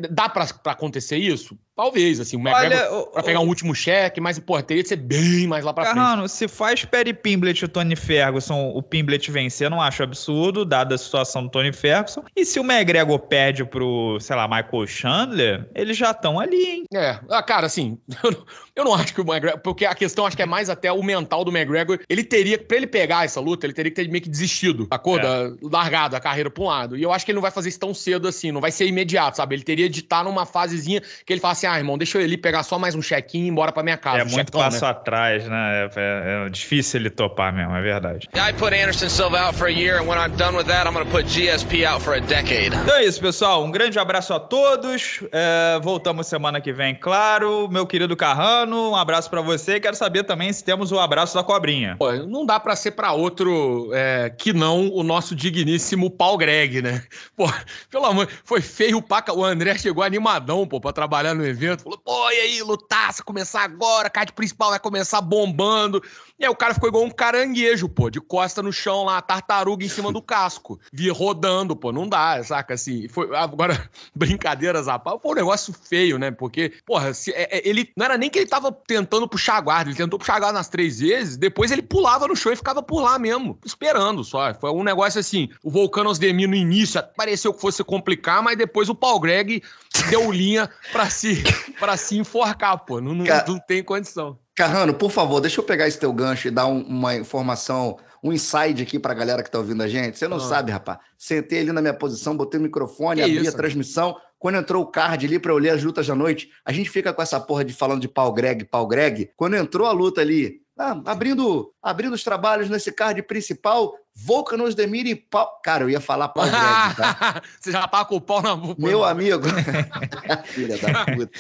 dá para acontecer isso? Talvez, assim, o McGregor Olha, pra o, pegar um o... último cheque, mas, pô, teria que ser bem mais lá pra Carrano, frente. se faz Perry Pimblett e o Tony Ferguson, o Pimblett vencer, eu não acho absurdo, dada a situação do Tony Ferguson. E se o McGregor perde pro, sei lá, Michael Chandler, eles já estão ali, hein? É, ah, cara, assim, eu não, eu não acho que o McGregor, porque a questão acho que é mais até o mental do McGregor, ele teria, pra ele pegar essa luta, ele teria que ter meio que desistido, acorda É. largado a carreira pra um lado. E eu acho que ele não vai fazer isso tão cedo assim, não vai ser imediato, sabe? Ele teria de estar numa fasezinha que ele fala assim, assim, ah, irmão, deixa eu ali pegar só mais um check-in e embora pra minha casa. É muito então, né? passo né? atrás, né? É, é, é, difícil ele topar mesmo, é verdade. I put Anderson Silva out for a year, and when I'm done with that, I'm gonna put GSP out for a decade. Então é isso, pessoal. Um grande abraço a todos. É, voltamos semana que vem, claro. Meu querido Carrano, um abraço para você. Quero saber também se temos o abraço da cobrinha. Pô, não dá para ser para outro é, que não o nosso digníssimo Paul Greg, né? Pô, pelo amor, foi feio o paca. O André chegou animadão, pô, pra trabalhar no evento evento, falou: pô, e aí, lutaça, começar agora, a card principal vai começar bombando. E aí o cara ficou igual um caranguejo, pô, de costa no chão lá, tartaruga em cima do casco. Vi rodando, pô, não dá, saca? Assim, foi, agora, brincadeiras a pau foi um negócio feio, né? Porque, porra, se, é, é, ele não era nem que ele tava tentando puxar a guarda, ele tentou puxar a guarda nas três vezes, depois ele pulava no chão e ficava por lá mesmo, esperando só. Foi um negócio assim, o Volcano Demi no início pareceu que fosse complicar, mas depois o Paul Greg deu linha para se para se enforcar, pô. Não, não, Car... não, tem condição. Carrano, por favor, deixa eu pegar esse teu gancho e dar um, uma informação, um inside aqui para a galera que tá ouvindo a gente. Você não ah. sabe, rapaz. Sentei ali na minha posição, botei o microfone, que abri isso, a transmissão. Cara. Quando entrou o card ali para eu ler as lutas da noite, a gente fica com essa porra de falando de pau Greg, pau Greg. Quando entrou a luta ali ah, abrindo, abrindo os trabalhos nesse card principal, Volca nos e pau. Cara, eu ia falar pau tá? Você já paga tá o pau na boca. Meu amigo. Filha da puta.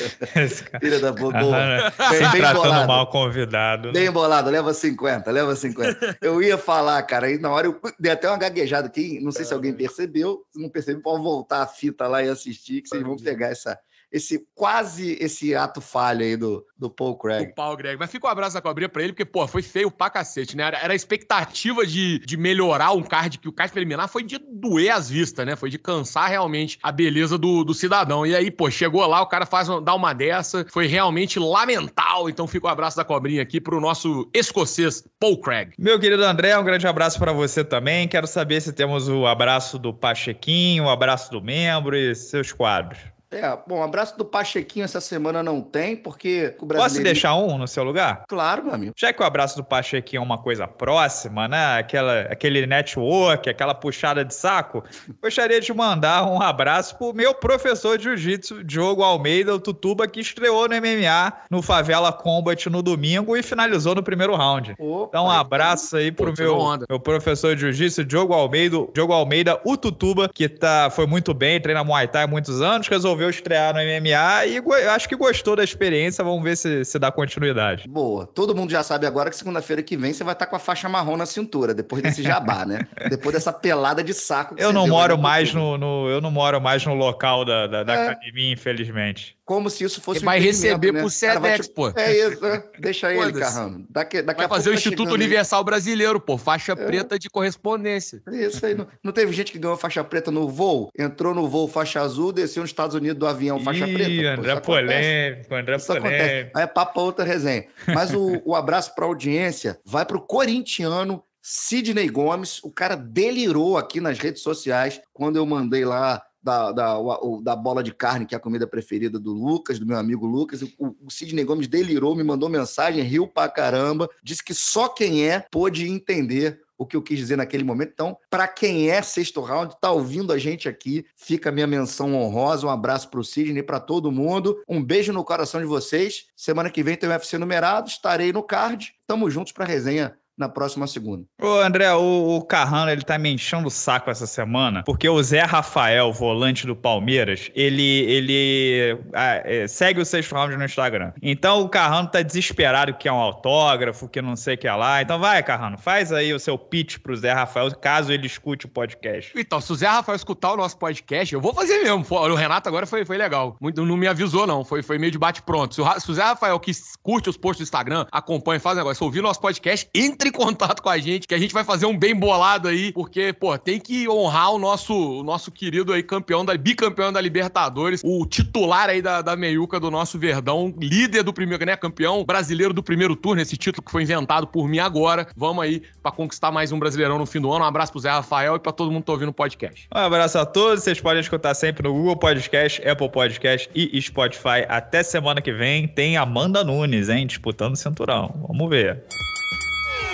Filha da puta. Bem, tá bem tratando mal convidado. Né? Bem bolado, leva 50, leva 50. Eu ia falar, cara, e na hora eu dei até uma gaguejada aqui, não sei se é. alguém percebeu. Se não percebeu, pode voltar a fita lá e assistir, que vocês vão pegar essa esse quase esse ato falho aí do, do Paul Craig. O Paul Craig. Mas fica um abraço da cobrinha pra ele, porque, pô, foi feio pra cacete, né? Era, era a expectativa de, de melhorar um card, que o card preliminar foi de doer as vistas, né? Foi de cansar realmente a beleza do, do cidadão. E aí, pô, chegou lá, o cara faz dá uma dessa, foi realmente lamentável. Então fica o um abraço da cobrinha aqui pro nosso escocês Paul Craig. Meu querido André, um grande abraço para você também. Quero saber se temos o abraço do Pachequinho, o abraço do membro e seus quadros. É, bom, abraço do Pachequinho essa semana não tem, porque o brasileiro... Posso deixar um no seu lugar? Claro, meu amigo. Já que o abraço do Pachequinho é uma coisa próxima, né? Aquela, aquele network, aquela puxada de saco, gostaria de mandar um abraço pro meu professor de jiu-jitsu, Diogo Almeida, o Tutuba, que estreou no MMA no Favela Combat no domingo e finalizou no primeiro round. Opa, então, um abraço aí pro meu, meu professor de jiu-jitsu, Diogo Almeida, Diogo Almeida, o Tutuba, que tá, foi muito bem, treina Muay Thai há muitos anos, resolveu resolveu estrear no MMA e acho que gostou da experiência. Vamos ver se, se dá continuidade. Boa. Todo mundo já sabe agora que segunda-feira que vem você vai estar com a faixa marrom na cintura, depois desse jabá, né? depois dessa pelada de saco. eu não moro mais no, no, eu não moro mais no local da, da, da é. academia, infelizmente como se isso fosse. Ele vai um receber né? por SEDEX, te... pô. É isso, né? Deixa ele, Carrano. Daqui, daqui vai a fazer o tá Instituto tá Universal aí. Brasileiro, pô, faixa é. preta de correspondência. É isso aí. Não, não, teve gente que ganhou faixa preta no voo? Entrou no voo faixa azul, desceu nos Estados Unidos do avião faixa Ih, preta. Ih, André isso polêmico, André isso polêmico. Acontece. Aí é papo outra resenha. Mas o, o abraço para a audiência vai para o corintiano Sidney Gomes. O cara delirou aqui nas redes sociais quando eu mandei lá da, da, o, da bola de carne, que é a comida preferida do Lucas, do meu amigo Lucas. O, o Sidney Gomes delirou, me mandou mensagem, riu pra caramba, disse que só quem é pôde entender o que eu quis dizer naquele momento. Então, para quem é sexto round, tá ouvindo a gente aqui, fica a minha menção honrosa. Um abraço para o Sidney, para todo mundo. Um beijo no coração de vocês. Semana que vem tem o UFC numerado, estarei no card. Tamo juntos para resenha na próxima segunda. Ô, André, o, o Carrano, ele tá me enchendo o saco essa semana, porque o Zé Rafael, volante do Palmeiras, ele, ele ah, é, segue o sexto round no Instagram. Então o Carrano tá desesperado que é um autógrafo, que não sei o que é lá. Então vai, Carrano, faz aí o seu pitch pro Zé Rafael, caso ele escute o podcast. Então, se o Zé Rafael escutar o nosso podcast, eu vou fazer mesmo. O Renato agora foi, foi legal. Muito, não me avisou, não. Foi, foi meio de bate-pronto. Se, o, se o Zé Rafael que curte os posts do Instagram, acompanha, faz o negócio, ouvir nosso podcast, entre entre em contato com a gente, que a gente vai fazer um bem bolado aí, porque, pô, tem que honrar o nosso, o nosso querido aí campeão da bicampeão da Libertadores, o titular aí da, da meiuca do nosso Verdão, líder do primeiro, né, campeão brasileiro do primeiro turno, esse título que foi inventado por mim agora. Vamos aí para conquistar mais um Brasileirão no fim do ano. Um abraço pro Zé Rafael e para todo mundo que tá ouvindo o podcast. Um abraço a todos, vocês podem escutar sempre no Google Podcast, Apple Podcast e Spotify. Até semana que vem tem Amanda Nunes, hein, disputando o cinturão. Vamos ver.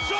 Please!